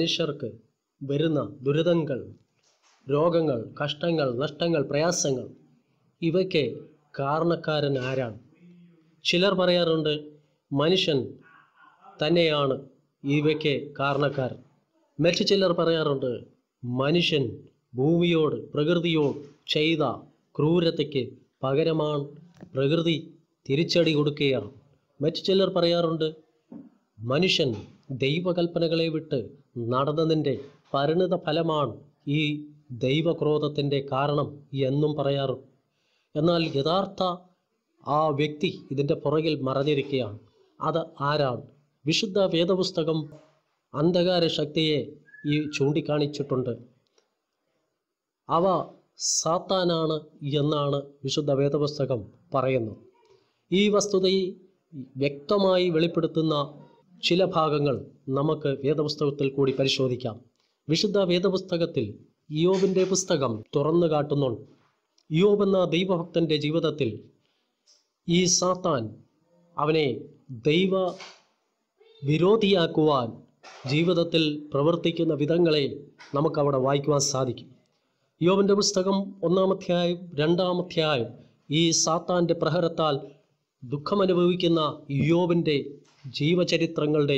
മനുഷ്യർക്ക് വരുന്ന ദുരിതങ്ങൾ രോഗങ്ങൾ കഷ്ടങ്ങൾ നഷ്ടങ്ങൾ പ്രയാസങ്ങൾ ഇവയ്ക്ക് കാരണക്കാരൻ ആരാണ് ചിലർ പറയാറുണ്ട് മനുഷ്യൻ തന്നെയാണ് ഇവയ്ക്ക് കാരണക്കാരൻ മറ്റു ചിലർ പറയാറുണ്ട് മനുഷ്യൻ ഭൂമിയോട് പ്രകൃതിയോട് ചെയ്ത ക്രൂരതയ്ക്ക് പകരമാണ് പ്രകൃതി തിരിച്ചടി കൊടുക്കുകയാണ് മറ്റു ചിലർ പറയാറുണ്ട് മനുഷ്യൻ ദൈവകൽപ്പനകളെ വിട്ട് നടന്നതിൻ്റെ പരിണിത ഫലമാണ് ഈ ദൈവക്രോധത്തിൻ്റെ കാരണം എന്നും പറയാറ് എന്നാൽ യഥാർത്ഥ ആ വ്യക്തി ഇതിൻ്റെ പുറകിൽ മറഞ്ഞിരിക്കുകയാണ് അത് ആരാണ് വിശുദ്ധ വേദപുസ്തകം അന്ധകാര ശക്തിയെ ഈ ചൂണ്ടിക്കാണിച്ചിട്ടുണ്ട് അവ സാത്താനാണ് എന്നാണ് വിശുദ്ധ വേദപുസ്തകം പറയുന്നത് ഈ വസ്തുതയെ വ്യക്തമായി വെളിപ്പെടുത്തുന്ന ചില ഭാഗങ്ങൾ നമുക്ക് വേദപുസ്തകത്തിൽ കൂടി പരിശോധിക്കാം വിശുദ്ധ വേദപുസ്തകത്തിൽ യോബിൻ്റെ പുസ്തകം തുറന്നു കാട്ടുന്നുണ്ട് യോബ് എന്ന ദൈവഭക്തൻ്റെ ജീവിതത്തിൽ ഈ സാത്താൻ അവനെ ദൈവ വിരോധിയാക്കുവാൻ ജീവിതത്തിൽ പ്രവർത്തിക്കുന്ന വിധങ്ങളെ നമുക്കവിടെ വായിക്കുവാൻ സാധിക്കും യോബിൻ്റെ പുസ്തകം ഒന്നാമധ്യായം രണ്ടാമധ്യായം ഈ സാത്താൻ്റെ പ്രഹരത്താൽ ദുഃഖമനുഭവിക്കുന്ന യോബിൻ്റെ ജീവചരിത്രങ്ങളുടെ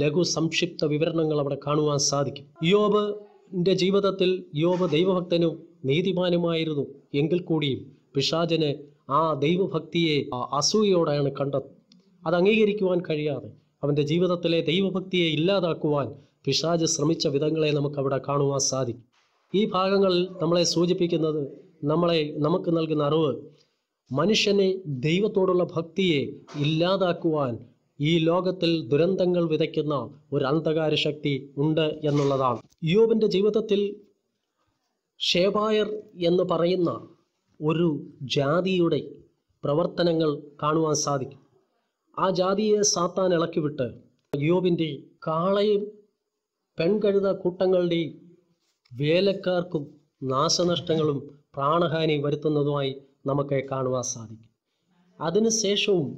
ലഘു സംക്ഷിപ്ത വിവരണങ്ങൾ അവിടെ കാണുവാൻ സാധിക്കും യോബിൻ്റെ ജീവിതത്തിൽ യോബ് ദൈവഭക്തനും നീതിമാനുമായിരുന്നു എങ്കിൽ കൂടിയും പിശാചന് ആ ദൈവഭക്തിയെ അസൂയയോടെയാണ് കണ്ടത് അത് അംഗീകരിക്കുവാൻ കഴിയാതെ അവൻ്റെ ജീവിതത്തിലെ ദൈവഭക്തിയെ ഇല്ലാതാക്കുവാൻ പിശാജ് ശ്രമിച്ച വിധങ്ങളെ നമുക്ക് അവിടെ കാണുവാൻ സാധിക്കും ഈ ഭാഗങ്ങൾ നമ്മളെ സൂചിപ്പിക്കുന്നത് നമ്മളെ നമുക്ക് നൽകുന്ന അറിവ് മനുഷ്യനെ ദൈവത്തോടുള്ള ഭക്തിയെ ഇല്ലാതാക്കുവാൻ ഈ ലോകത്തിൽ ദുരന്തങ്ങൾ വിതയ്ക്കുന്ന ഒരു അന്ധകാര ശക്തി ഉണ്ട് എന്നുള്ളതാണ് യോബിൻ്റെ ജീവിതത്തിൽ ഷേബായർ എന്ന് പറയുന്ന ഒരു ജാതിയുടെ പ്രവർത്തനങ്ങൾ കാണുവാൻ സാധിക്കും ആ ജാതിയെ സാത്താൻ ഇളക്കിവിട്ട് യോബിൻ്റെ കാളയും പെൺകഴുത കൂട്ടങ്ങളുടെയും വേലക്കാർക്കും നാശനഷ്ടങ്ങളും പ്രാണഹാനി വരുത്തുന്നതുമായി നമുക്ക് കാണുവാൻ സാധിക്കും അതിനുശേഷവും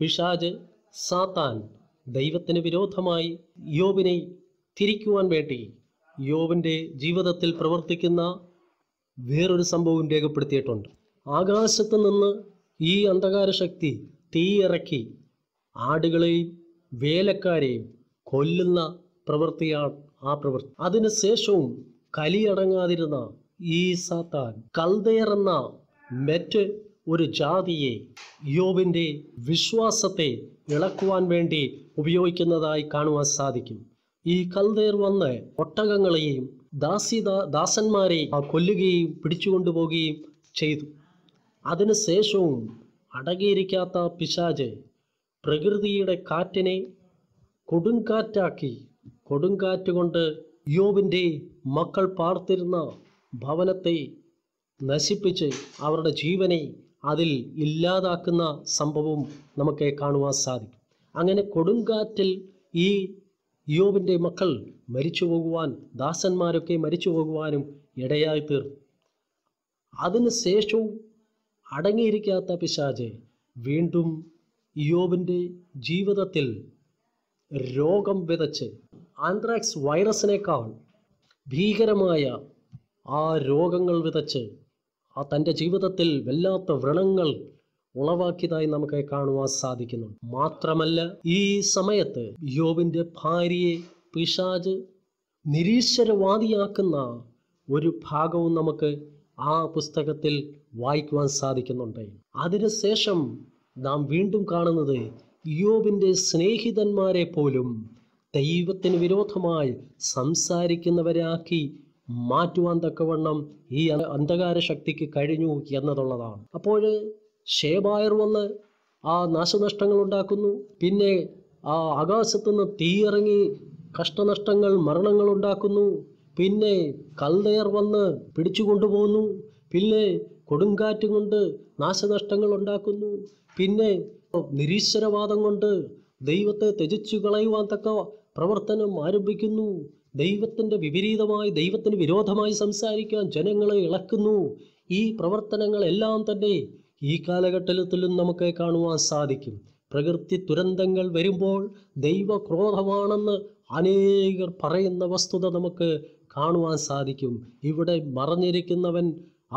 പിശാജ് സാത്താൻ ദൈവത്തിന് വിരോധമായി യോബിനെ തിരിക്കുവാൻ വേണ്ടി യോബിൻ്റെ ജീവിതത്തിൽ പ്രവർത്തിക്കുന്ന വേറൊരു സംഭവം രേഖപ്പെടുത്തിയിട്ടുണ്ട് ആകാശത്ത് നിന്ന് ഈ അന്ധകാര ശക്തി തീയിറക്കി ആടുകളെയും വേലക്കാരെയും കൊല്ലുന്ന പ്രവൃത്തിയാണ് ആ പ്രവൃത്തി അതിനുശേഷവും കലിയടങ്ങാതിരുന്ന ഈ സാത്താൻ കൽതയർ എന്ന മറ്റ് ഒരു ജാതിയെ യോബിൻ്റെ വിശ്വാസത്തെ ഇളക്കുവാൻ വേണ്ടി ഉപയോഗിക്കുന്നതായി കാണുവാൻ സാധിക്കും ഈ കൽതേർ വന്ന് ഒട്ടകങ്ങളെയും ദാസി ദാസന്മാരെ കൊല്ലുകയും പിടിച്ചുകൊണ്ടുപോകുകയും ചെയ്തു അതിനുശേഷവും അടങ്ങിയിരിക്കാത്ത പിശാജ് പ്രകൃതിയുടെ കാറ്റിനെ കൊടുങ്കാറ്റാക്കി കൊടുങ്കാറ്റ് കൊണ്ട് യോബിൻ്റെ മക്കൾ പാർത്തിരുന്ന ഭവനത്തെ നശിപ്പിച്ച് അവരുടെ ജീവനെ അതിൽ ഇല്ലാതാക്കുന്ന സംഭവവും നമുക്ക് കാണുവാൻ സാധിക്കും അങ്ങനെ കൊടുങ്കാറ്റിൽ ഈ യോബിൻ്റെ മക്കൾ മരിച്ചു പോകുവാൻ ദാസന്മാരൊക്കെ മരിച്ചു പോകുവാനും ഇടയായി തീർന്നു അതിന് ശേഷവും അടങ്ങിയിരിക്കാത്ത പിശാജ് വീണ്ടും യോബിൻ്റെ ജീവിതത്തിൽ രോഗം വിതച്ച് ആന്ത്രാക്സ് വൈറസിനേക്കാൾ ഭീകരമായ ആ രോഗങ്ങൾ വിതച്ച് ആ തൻ്റെ ജീവിതത്തിൽ വല്ലാത്ത വ്രണങ്ങൾ ഉളവാക്കിയതായി നമുക്ക് കാണുവാൻ സാധിക്കുന്നു മാത്രമല്ല ഈ സമയത്ത് യോബിൻ്റെ ഭാര്യയെ പിശാജ് നിരീശ്വരവാദിയാക്കുന്ന ഒരു ഭാഗവും നമുക്ക് ആ പുസ്തകത്തിൽ വായിക്കുവാൻ സാധിക്കുന്നുണ്ട് അതിനുശേഷം നാം വീണ്ടും കാണുന്നത് യോബിൻ്റെ സ്നേഹിതന്മാരെ പോലും ദൈവത്തിന് വിരോധമായി സംസാരിക്കുന്നവരാക്കി മാറ്റുവാൻ തക്കവണ്ണം ഈ അന്ധകാര ശക്തിക്ക് കഴിഞ്ഞു എന്നതുള്ളതാണ് അപ്പോൾ ഷേബായർ വന്ന് ആ നാശനഷ്ടങ്ങൾ ഉണ്ടാക്കുന്നു പിന്നെ ആ നിന്ന് തീയിറങ്ങി കഷ്ടനഷ്ടങ്ങൾ മരണങ്ങൾ ഉണ്ടാക്കുന്നു പിന്നെ കൽതയർ വന്ന് പിടിച്ചു കൊണ്ടുപോകുന്നു പിന്നെ കൊടുങ്കാറ്റ് കൊണ്ട് നാശനഷ്ടങ്ങൾ ഉണ്ടാക്കുന്നു പിന്നെ നിരീശ്വരവാദം കൊണ്ട് ദൈവത്തെ ത്യജിച്ചു കളയുവാൻ തക്ക പ്രവർത്തനം ആരംഭിക്കുന്നു ദൈവത്തിൻ്റെ വിപരീതമായി ദൈവത്തിന് വിരോധമായി സംസാരിക്കാൻ ജനങ്ങളെ ഇളക്കുന്നു ഈ പ്രവർത്തനങ്ങളെല്ലാം തന്നെ ഈ കാലഘട്ടത്തിലും നമുക്ക് കാണുവാൻ സാധിക്കും പ്രകൃതി ദുരന്തങ്ങൾ വരുമ്പോൾ ദൈവക്രോധമാണെന്ന് അനേകർ പറയുന്ന വസ്തുത നമുക്ക് കാണുവാൻ സാധിക്കും ഇവിടെ മറഞ്ഞിരിക്കുന്നവൻ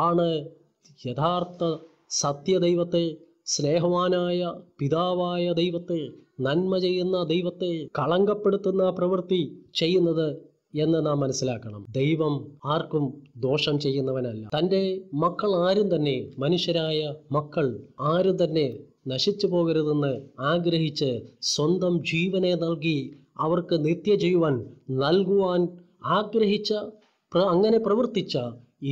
ആണ് യഥാർത്ഥ സത്യദൈവത്തെ സ്നേഹവാനായ പിതാവായ ദൈവത്തെ നന്മ ചെയ്യുന്ന ദൈവത്തെ കളങ്കപ്പെടുത്തുന്ന പ്രവൃത്തി ചെയ്യുന്നത് എന്ന് നാം മനസ്സിലാക്കണം ദൈവം ആർക്കും ദോഷം ചെയ്യുന്നവനല്ല തൻ്റെ മക്കൾ ആരും തന്നെ മനുഷ്യരായ മക്കൾ ആരും തന്നെ നശിച്ചു പോകരുതെന്ന് ആഗ്രഹിച്ച് സ്വന്തം ജീവനെ നൽകി അവർക്ക് നിത്യജീവൻ നൽകുവാൻ ആഗ്രഹിച്ച അങ്ങനെ പ്രവർത്തിച്ച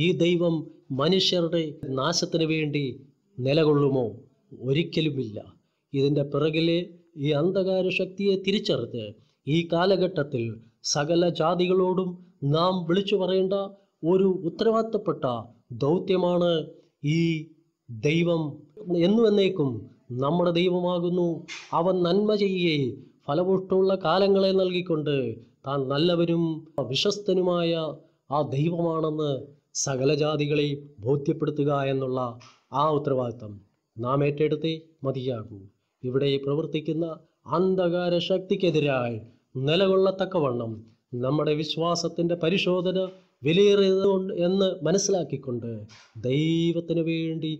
ഈ ദൈവം മനുഷ്യരുടെ നാശത്തിന് വേണ്ടി നിലകൊള്ളുമോ ഒരിക്കലുമില്ല ഇതിൻ്റെ പിറകിലെ ഈ അന്ധകാര ശക്തിയെ തിരിച്ചറിഞ്ഞ് ഈ കാലഘട്ടത്തിൽ സകല ജാതികളോടും നാം വിളിച്ചു പറയേണ്ട ഒരു ഉത്തരവാദിത്തപ്പെട്ട ദൗത്യമാണ് ഈ ദൈവം എന്നു എന്നേക്കും നമ്മുടെ ദൈവമാകുന്നു അവൻ നന്മ ചെയ്യേ ഫലപുഷ്ടമുള്ള കാലങ്ങളെ നൽകിക്കൊണ്ട് താൻ നല്ലവരും വിശ്വസ്തനുമായ ആ ദൈവമാണെന്ന് സകല ജാതികളെ ബോധ്യപ്പെടുത്തുക എന്നുള്ള ആ ഉത്തരവാദിത്തം നാം ഏറ്റെടുത്തേ മതിയാകൂ ഇവിടെ പ്രവർത്തിക്കുന്ന അന്ധകാര ശക്തിക്കെതിരായി നിലകൊള്ളത്തക്കവണ്ണം നമ്മുടെ വിശ്വാസത്തിൻ്റെ പരിശോധന വിലയേറിയതുകൊണ്ട് എന്ന് മനസ്സിലാക്കിക്കൊണ്ട് ദൈവത്തിനു വേണ്ടി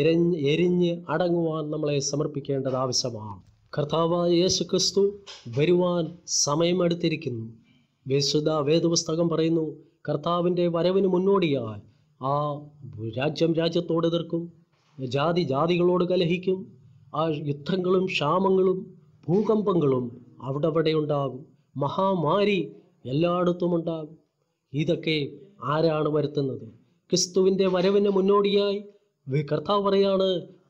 എരഞ്ഞ് എരിഞ്ഞ് അടങ്ങുവാൻ നമ്മളെ സമർപ്പിക്കേണ്ടത് ആവശ്യമാണ് കർത്താവായ യേശു ക്രിസ്തു വരുവാൻ സമയമെടുത്തിരിക്കുന്നു വിശുദ്ധ വേദപുസ്തകം പറയുന്നു കർത്താവിൻ്റെ വരവിന് മുന്നോടിയായി ആ രാജ്യം രാജ്യത്തോട് എതിർക്കും ജാതി ജാതികളോട് കലഹിക്കും ആ യുദ്ധങ്ങളും ക്ഷാമങ്ങളും ഭൂകമ്പങ്ങളും അവിടെ ഉണ്ടാകും മഹാമാരി എല്ലായിടത്തും ഉണ്ടാകും ഇതൊക്കെ ആരാണ് വരുത്തുന്നത് ക്രിസ്തുവിൻ്റെ വരവിന് മുന്നോടിയായി കർത്താവ് പറയാണ്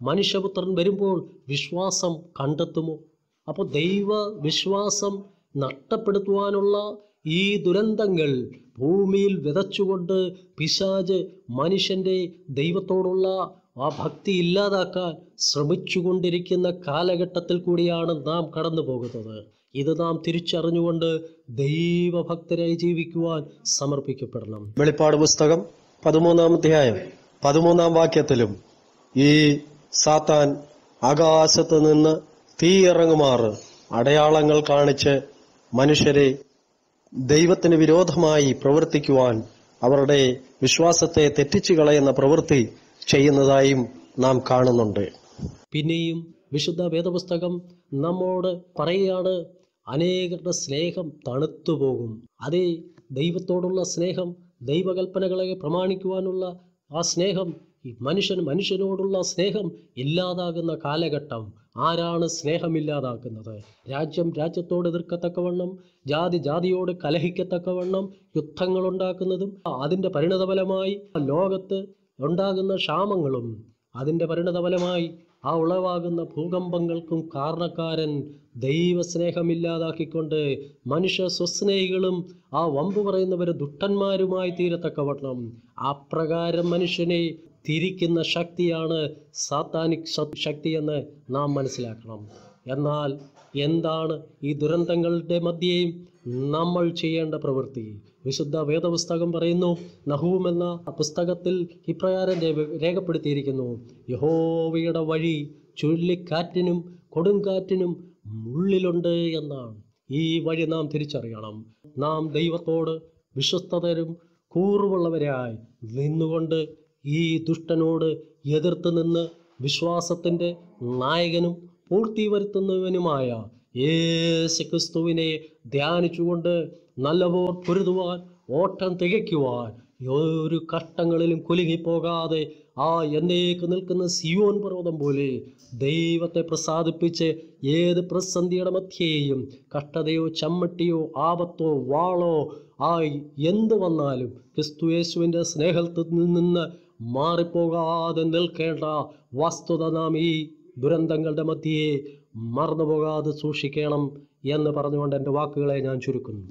മനുഷ്യപുത്രൻ വരുമ്പോൾ വിശ്വാസം കണ്ടെത്തുമോ അപ്പോൾ ദൈവ വിശ്വാസം നഷ്ടപ്പെടുത്തുവാനുള്ള ഈ ദുരന്തങ്ങൾ ഭൂമിയിൽ വിതച്ചുകൊണ്ട് പിശാജ് മനുഷ്യൻ്റെ ദൈവത്തോടുള്ള ആ ഭക്തി ഇല്ലാതാക്കാൻ ശ്രമിച്ചുകൊണ്ടിരിക്കുന്ന കാലഘട്ടത്തിൽ കൂടിയാണ് നാം കടന്നു പോകുന്നത് ഇത് നാം തിരിച്ചറിഞ്ഞുകൊണ്ട് ദൈവഭക്തരായി ജീവിക്കുവാൻ സമർപ്പിക്കപ്പെടണം വെളിപ്പാട് പുസ്തകം പതിമൂന്നാം അധ്യായം പതിമൂന്നാം വാക്യത്തിലും ഈ സാത്താൻ ആകാശത്ത് നിന്ന് തീ ഇറങ്ങുമാർ അടയാളങ്ങൾ കാണിച്ച് മനുഷ്യരെ ദൈവത്തിന് വിരോധമായി പ്രവർത്തിക്കുവാൻ അവരുടെ വിശ്വാസത്തെ തെറ്റിച്ചു കളയുന്ന പ്രവൃത്തി ചെയ്യുന്നതായും നാം കാണുന്നുണ്ട് പിന്നെയും വിശുദ്ധ വേദപുസ്തകം നമ്മോട് പറയുകയാണ് അനേകരുടെ സ്നേഹം തണുത്തുപോകും അതേ ദൈവത്തോടുള്ള സ്നേഹം ദൈവകൽപ്പനകളെ പ്രമാണിക്കുവാനുള്ള ആ സ്നേഹം മനുഷ്യൻ മനുഷ്യനോടുള്ള സ്നേഹം ഇല്ലാതാകുന്ന കാലഘട്ടം ആരാണ് സ്നേഹമില്ലാതാക്കുന്നത് രാജ്യം രാജ്യത്തോട് എതിർക്കത്തക്കവണ്ണം ജാതി ജാതിയോട് കലഹിക്കത്തക്കവണ്ണം യുദ്ധങ്ങൾ ഉണ്ടാക്കുന്നതും അതിൻ്റെ പരിണതഫലമായി ലോകത്ത് ഉണ്ടാകുന്ന ക്ഷാമങ്ങളും അതിൻ്റെ പരിണതഫലമായി ആ ഉളവാകുന്ന ഭൂകമ്പങ്ങൾക്കും കാരണക്കാരൻ ദൈവസ്നേഹമില്ലാതാക്കിക്കൊണ്ട് മനുഷ്യ സ്വസ്നേഹികളും ആ വമ്പ് പറയുന്നവർ ദുഷ്ടന്മാരുമായി തീരത്തക്കവണ്ണം അപ്രകാരം മനുഷ്യനെ തിരിക്കുന്ന ശക്തിയാണ് സാത്താനിക് ശക്തിയെന്ന് നാം മനസ്സിലാക്കണം എന്നാൽ എന്താണ് ഈ ദുരന്തങ്ങളുടെ മധ്യേയും നമ്മൾ ചെയ്യേണ്ട പ്രവൃത്തി വിശുദ്ധ വേദപുസ്തകം പറയുന്നു നഹുവും എന്ന പുസ്തകത്തിൽ ഇപ്രകാരം രേഖപ്പെടുത്തിയിരിക്കുന്നു യഹോവയുടെ വഴി ചുഴലിക്കാറ്റിനും കൊടുങ്കാറ്റിനും ഉള്ളിലുണ്ട് എന്നാണ് ഈ വഴി നാം തിരിച്ചറിയണം നാം ദൈവത്തോട് വിശ്വസ്തതരും കൂറുമുള്ളവരായി നിന്നുകൊണ്ട് ഈ ദുഷ്ടനോട് എതിർത്ത് നിന്ന് വിശ്വാസത്തിൻ്റെ നായകനും പൂർത്തി വരുത്തുന്നവനുമായ യേശുക്രിസ്തുവിനെ ധ്യാനിച്ചുകൊണ്ട് നല്ലവോർ പൊരുതുവാൻ ഓട്ടം തികയ്ക്കുവാൻ ഒരു കഷ്ടങ്ങളിലും കുലുങ്ങിപ്പോകാതെ ആ എന്നേക്ക് നിൽക്കുന്ന സിയോൻ പർവ്വതം പോലെ ദൈവത്തെ പ്രസാദിപ്പിച്ച് ഏത് പ്രതിസന്ധിയുടെ മധ്യേയും കഷ്ടതയോ ചമ്മട്ടിയോ ആപത്തോ വാളോ ആയി എന്ത് വന്നാലും ക്രിസ്തു യേശുവിൻ്റെ സ്നേഹത്തിൽ നിന്ന് മാറിപ്പോകാതെ നിൽക്കേണ്ട വസ്തുത നാം ഈ ദുരന്തങ്ങളുടെ മധ്യേ പോകാതെ സൂക്ഷിക്കണം എന്ന് പറഞ്ഞുകൊണ്ട് എൻ്റെ വാക്കുകളെ ഞാൻ ചുരുക്കുന്നു